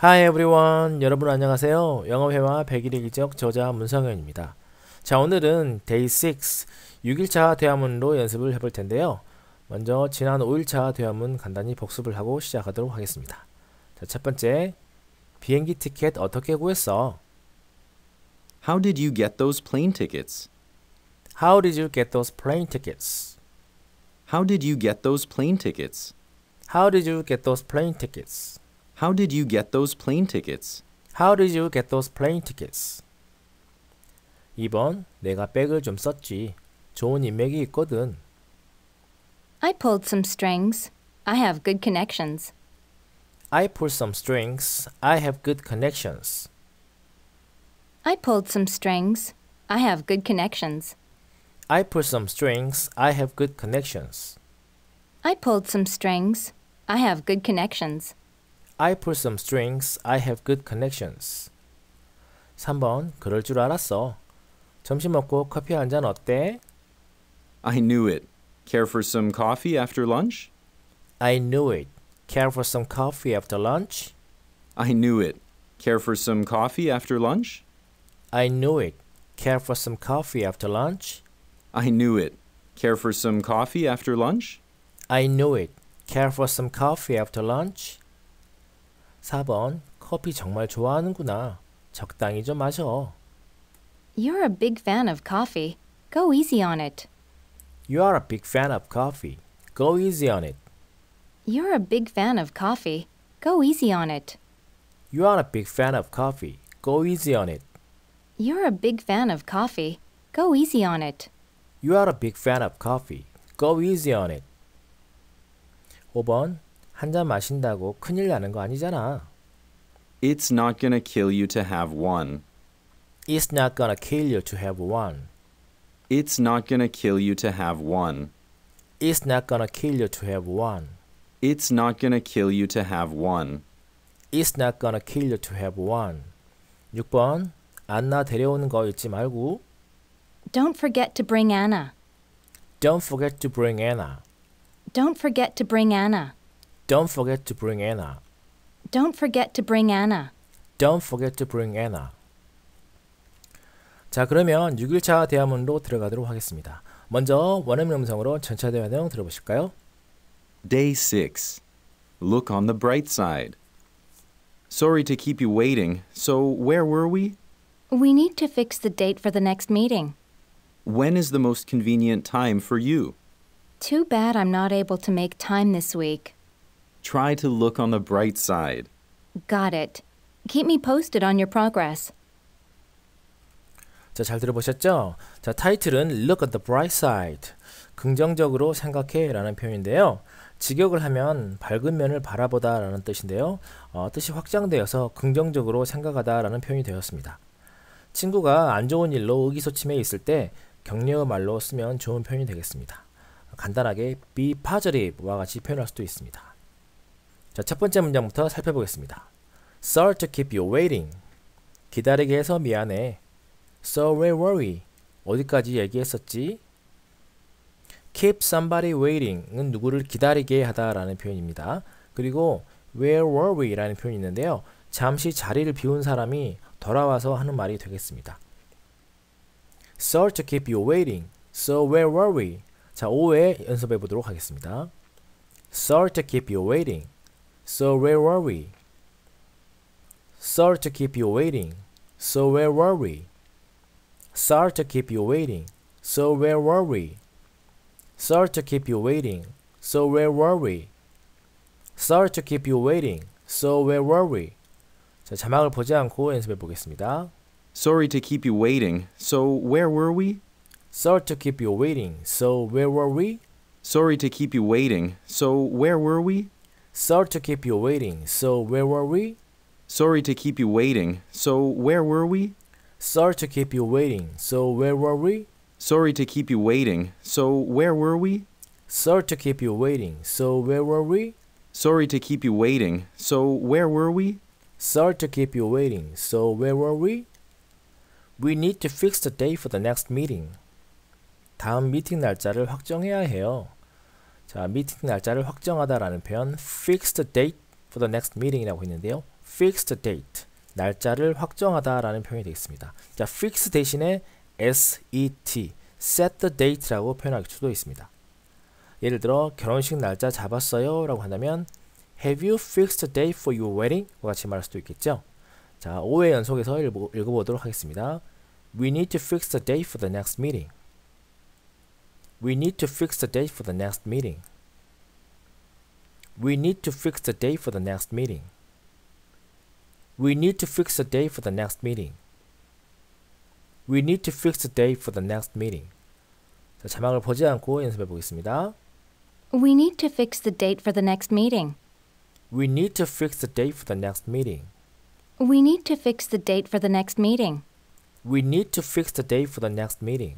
Hi everyone. 여러분 안녕하세요. 영어회화 100일 일적 저자 문성현입니다. 자, 오늘은 데이 6, 6일차 대화문으로 연습을 해볼 텐데요. 먼저 지난 5일차 대화문 간단히 복습을 하고 시작하도록 하겠습니다. 자, 첫 번째. 비행기 티켓 어떻게 구했어? How did you get those plane tickets? How did you get those plane tickets? How did you get those plane tickets? How did you get those plane tickets? How did you get those plane tickets? How did you get those plane tickets? 이번 내가 백을 좀 썼지. 좋은 인맥이 있거든. I pulled some strings. I have good connections. I pulled some strings. I have good connections. I pulled some strings. I have good connections. I pulled some strings. I have good connections. I pulled some strings. I have good connections. I pull some strings. I have good connections. 3번 그럴 줄 알았어. 점심 먹고 커피 한 어때? I knew it. Care for some coffee after lunch? I knew it. Care for some coffee after lunch? I knew it. Care for some coffee after lunch? I knew it. Care for some coffee after lunch? I knew it. Care for some coffee after lunch? I knew it. Care for some coffee after lunch? 4번. 커피 정말 좋아하는구나. 적당히 좀 마셔. You're a big fan of coffee. Go easy on it. You are a big fan of coffee. Go easy on it. You're a big fan of coffee. Go easy on it. You are a big fan of coffee. Go easy on it. You're a big fan of coffee. Go easy on it. You are a big fan of coffee. Go easy on it. 5번 한 마신다고 큰일 나는 거 아니잖아. It's not gonna kill you to have one. It's not gonna kill you to have one. It's not gonna kill you to have one. It's not gonna kill you to have one. It's not gonna kill you to have one. It's not gonna kill you to have one. 6번 안나 데려오는 거 잊지 말고 Don't forget to bring Anna. Don't forget to bring Anna. Don't forget to bring Anna. Don't forget to bring Anna. Don't forget to bring Anna. Don't forget to bring Anna. 자, 그러면 6일차 대화문으로 들어가도록 하겠습니다. 먼저 원음 영상으로 전체 대화 내용 들어보실까요? Day 6. Look on the bright side. Sorry to keep you waiting. So, where were we? We need to fix the date for the next meeting. When is the most convenient time for you? Too bad I'm not able to make time this week. Try to look on the bright side. Got it. Keep me posted on your progress. 자, 잘 들어보셨죠? 자, 타이틀은 Look at the bright side. 긍정적으로 생각해 라는 표현인데요. 직역을 하면 밝은 면을 바라보다 라는 뜻인데요. 어, 뜻이 확장되어서 긍정적으로 생각하다 라는 표현이 되었습니다. 친구가 안 좋은 일로 의기소침해 있을 때 격려 의 말로 쓰면 좋은 표현이 되겠습니다. 간단하게 be positive와 같이 표현할 수도 있습니다. 자, 첫 번째 문장부터 살펴보겠습니다. Sorry to keep you waiting. 기다리게 해서 미안해. So we worry. 어디까지 얘기했었지? Keep somebody waiting은 누구를 기다리게 하다라는 표현입니다. 그리고 where were we라는 표현이 있는데요. 잠시 자리를 비운 사람이 돌아와서 하는 말이 되겠습니다. Sorry to keep you waiting. So where were we? 자, 5회 연습해 보도록 하겠습니다. Sorry to keep you waiting. So where were we? Sorry to keep you waiting. So where were we? Sorry to keep you waiting. So where were we? Sorry to keep you waiting. So where were we? Sorry to keep you waiting. So where were we? 자, 자막을 보지 않고 연습해 보겠습니다. Sorry to keep you waiting. So where were we? Sorry to keep you waiting. So where were we? Sorry to keep you waiting. So where were we? Sorry to keep you waiting. So where were we? Sorry to keep you waiting. So where were we? Sorry to keep you waiting. So where were we? Sorry to keep you waiting. So where were we? Sorry to keep you waiting. So where were we? Sorry to keep you waiting. So where were we? Sorry to keep you waiting. So where were we? We need to fix the day for the next meeting. 다음 미팅 날짜를 확정해야 해요. 자, 미팅 날짜를 확정하다라는 표현 fixed date for the next meeting이라고 있는데요. fixed date 날짜를 확정하다라는 표현이 되겠습니다. 자, fix 대신에 set, set the date라고 표현할 수도 있습니다. 예를 들어 결혼식 날짜 잡았어요라고 한다면 Have you fixed a date for your wedding? 과 같이 말할 수도 있겠죠. 자, 5회 연속해서 읽어, 보도록 하겠습니다. We need to fix t h date for the next meeting. We need to fix the date for the next meeting. We need to fix the date for the next meeting. We need to fix the date for the next meeting. We need to fix the date for the next meeting. 자, 자막을 보지 않고 연습해 보겠습니다. We need to fix the date for the next meeting. We need to fix the date for the next meeting. We need to fix the date for the next meeting. We need to fix the date for the next meeting.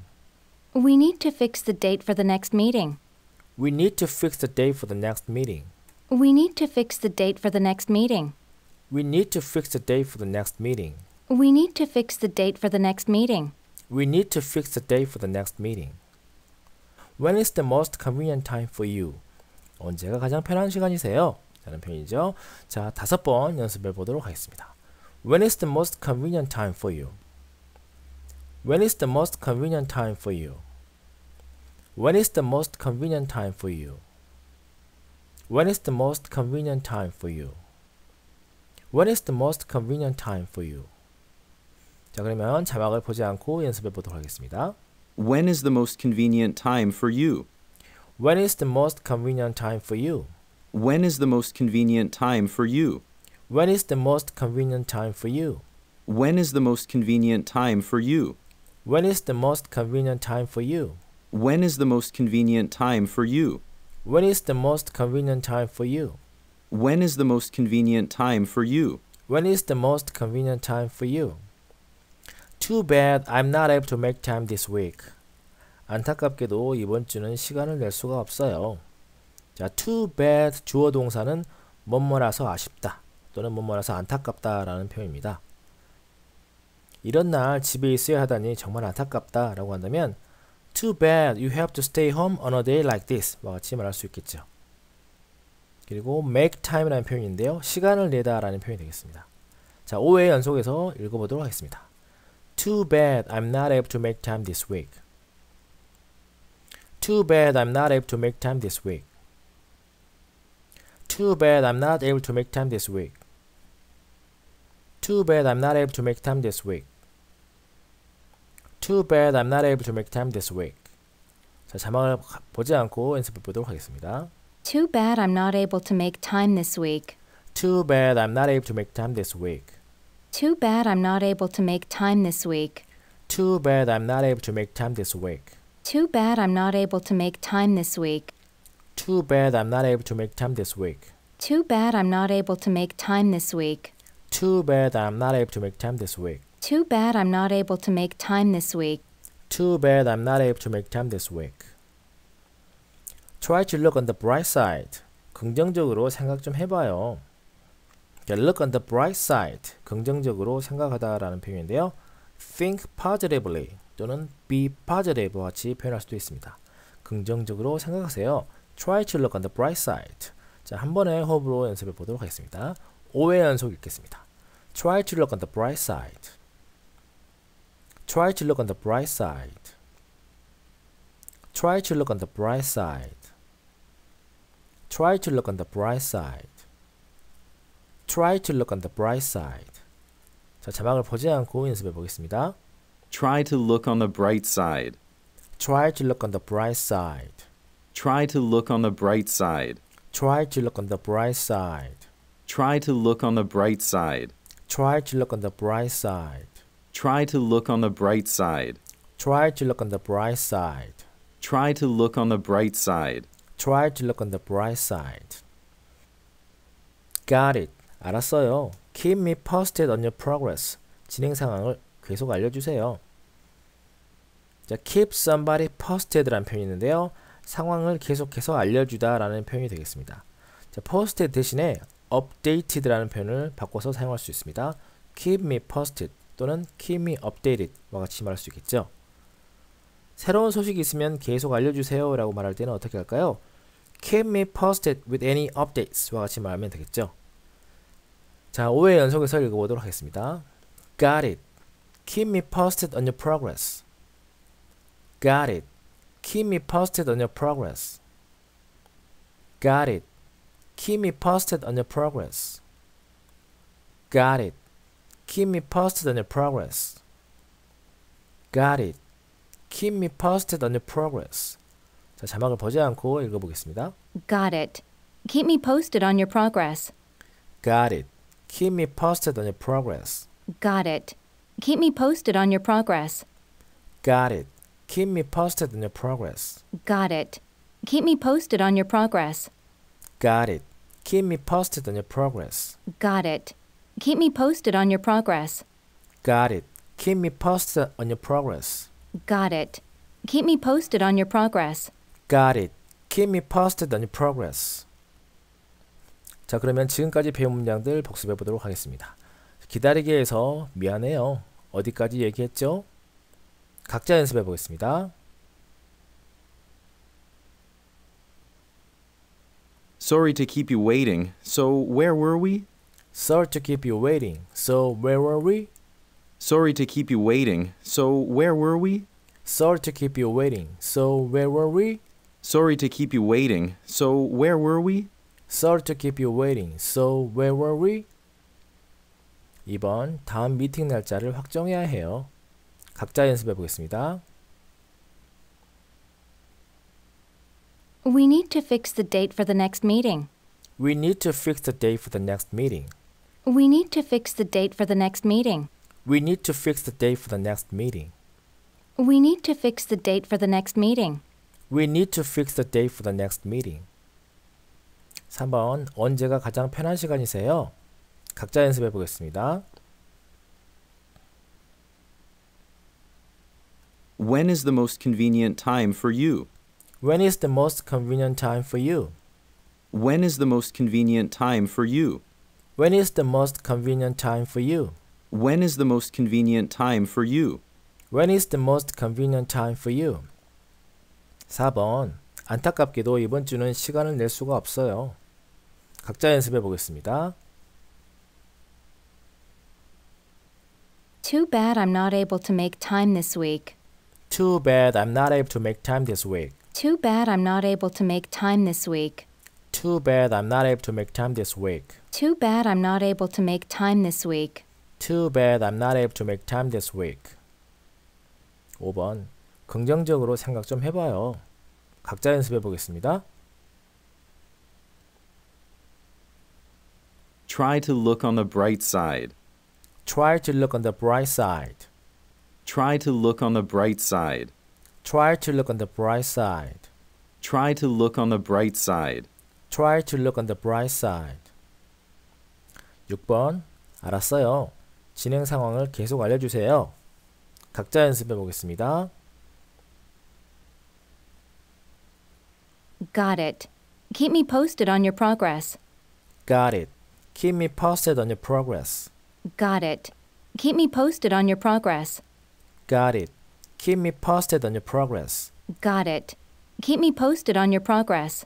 We need to fix the date for the next meeting. We need to fix the date for the next meeting. We need to fix the date for the next meeting. We need to fix the date for the next meeting. We need to fix the date for the next meeting. We need to fix the date for the next meeting. When is the most convenient time for you? 언제가 가장 편한 시간이세요? 라는 표현이죠. 자, 다섯 번 연습해 보도록 하겠습니다. When is the most convenient time for you? When is the most convenient time for you? When is the most convenient time for you? When is the most convenient time for you? When is the most convenient time for you? 자, 그러면 자막을 보지 않고 연습해 보도록 하겠습니다. When is the most convenient time for you? When is the most convenient time for you? When is the most convenient time for you? When is the most convenient time for you? When is the most convenient time for you? When is the most convenient time for you? When is the most convenient time for you? When is the most convenient time for you? When is the most convenient time for you? When is the most convenient time for you? Too bad I'm not able to make time this week. 안타깝게도 이번 주는 시간을 낼 수가 없어요. 자, too bad 주어 동사는 뭐뭐라서 아쉽다 또는 뭐뭐라서 안타깝다라는 표현입니다. 이런 날 집에 있어야 하다니 정말 안타깝다 라고 한다면 Too bad you have to stay home on a day like this 와 같이 말할 수 있겠죠. 그리고 make time라는 표현인데요. 시간을 내다 라는 표현이 되겠습니다. 자, 5회 연속해서 읽어보도록 하겠습니다. Too bad I'm not able to make time this week. Too bad I'm not able to make time this week. Too bad I'm not able to make time this week. Too bad I'm not able to make time this week. Too bad I'm not able to make time this week. 자, 자막을 보지 않고 연습해 보도록 하겠습니다. Too bad I'm not able to make time this week. Too bad I'm not able to make time this week. Too bad I'm not able to make time this week. Too bad I'm not able to make time this week. Too bad I'm not able to make time this week. Too bad I'm not able to make time this week. Too bad I'm not able to make time this week. Too bad I'm not able to make time this week. Too bad I'm not able to make time this week. Too bad I'm not able to make time this week. Try to look on the bright side. 긍정적으로 생각 좀 해봐요. Look on the bright side. 긍정적으로 생각하다라는 표현인데요. Think positively 또는 be positive 같이 표현할 수도 있습니다. 긍정적으로 생각하세요. Try to look on the bright side. 자, 한 번의 호흡으로 연습해 보도록 하겠습니다. 5회 연속 읽겠습니다. Try to look on the bright side. Try to look on the bright side. Try to look on the bright side. Try to look on the bright side. Try to look on the bright side. 자, 자막을 보지 않고 연습해 보겠습니다. Try to look on the bright side. Try to look on the bright side. Try to look on the bright side. Try to look on the bright side. Try to look on the bright side. Try to look on the bright side. Try to look on the bright side. Try to look on the bright side. Try to look on the bright side. Try to look on the bright side. Got it. 알았어요. Keep me posted on your progress. 진행 상황을 계속 알려주세요. 자, keep somebody posted라는 표현이 있는데요. 상황을 계속해서 알려주다라는 표현이 되겠습니다. 자, posted 대신에 updated라는 표현을 바꿔서 사용할 수 있습니다. Keep me posted. 또는 keep me updated와 같이 말할 수 있겠죠. 새로운 소식이 있으면 계속 알려주세요 라고 말할 때는 어떻게 할까요? keep me posted with any updates와 같이 말하면 되겠죠. 자, 5회 연속해서 읽어보도록 하겠습니다. Got it. Keep me posted on your progress. Got it. Keep me posted on your progress. Got it. Keep me posted on your progress. Got it. Keep me posted on your progress. Got it. Keep me posted on your progress. 자, 자막을 보지 않고 읽어보겠습니다. Got it. Keep me posted on your progress. Got it. Keep me posted on your progress. Got it. Keep me posted on your progress. Got it. Keep me posted on your progress. Got it. Keep me posted on your progress. Got it. Keep me posted on your progress. Got it. Keep me posted on your progress. Got it. Keep me posted on your progress. Got it. Keep me posted on your progress. Got it. Keep me posted on your progress. 자, 그러면 지금까지 배운 문장들 복습해 보도록 하겠습니다. 기다리게 해서 미안해요. 어디까지 얘기했죠? 각자 연습해 보겠습니다. Sorry to keep you waiting. So where were we? Sorry to keep you waiting. So where were we? Sorry to keep you waiting. So where were we? Sorry to keep you waiting. So where were we? Sorry to keep you waiting. So where were we? Sorry to keep you waiting. So where were we? 이번 다음 미팅 날짜를 확정해야 해요. 각자 연습해 보겠습니다. We need to fix the date for the next meeting. We need to fix the date for the next meeting. We need to fix the date for the next meeting. We need to fix the date for the next meeting. We need to fix the date for the next meeting. We need to fix the date for the next meeting. 3번 언제가 가장 편한 시간이세요? 각자 연습해 보겠습니다. When is the most convenient time for you? When is the most convenient time for you? When is the most convenient time for you? When is the most convenient time for you? When is the most convenient time for you? When is the most convenient time for you? 4번. 안타깝게도 이번 주는 시간을 낼 수가 없어요. 각자 연습해 보겠습니다. Too bad I'm not able to make time this week. Too bad I'm not able to make time this week. Too bad I'm not able to make time this week. Too bad I'm not able to make time this week. Too bad I'm not able to make time this week. Too bad I'm not able to make time this week. 5번. 긍정적으로 생각 좀 해봐요. 각자 연습해 보겠습니다. Try to look on the bright side. Try to look on the bright side. Try to look on the bright side. Try to look on the bright side. Try to look on the bright side. Try to look on the bright side. 6번 알았어요. 진행 상황을 계속 알려주세요. 각자 연습해 보겠습니다. Got it. Keep me posted on your progress. Got it. Keep me posted on your progress. Got it. Keep me posted on your progress. Got it. Keep me posted on your progress. Got it. Keep me posted on your progress.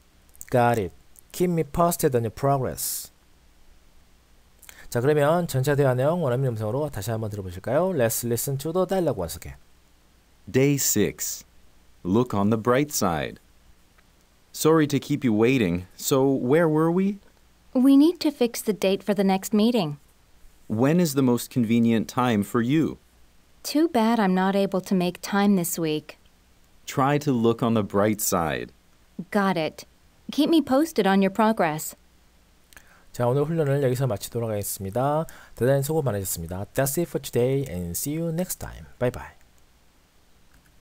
Got it keep me posted on your progress. 자 그러면 전체 대화 내용 원어민 음성으로 다시 한번 들어보실까요? Let's listen to the dialogue once again. Day 6. Look on the bright side. Sorry to keep you waiting. So where were we? We need to fix the date for the next meeting. When is the most convenient time for you? Too bad I'm not able to make time this week. Try to look on the bright side. Got it. Keep me posted on your progress. 자, 오늘 훈련을 여기서 마치도록 하겠습니다. 대단히 수고 많으셨습니다. That's it for today and see you next time. Bye bye.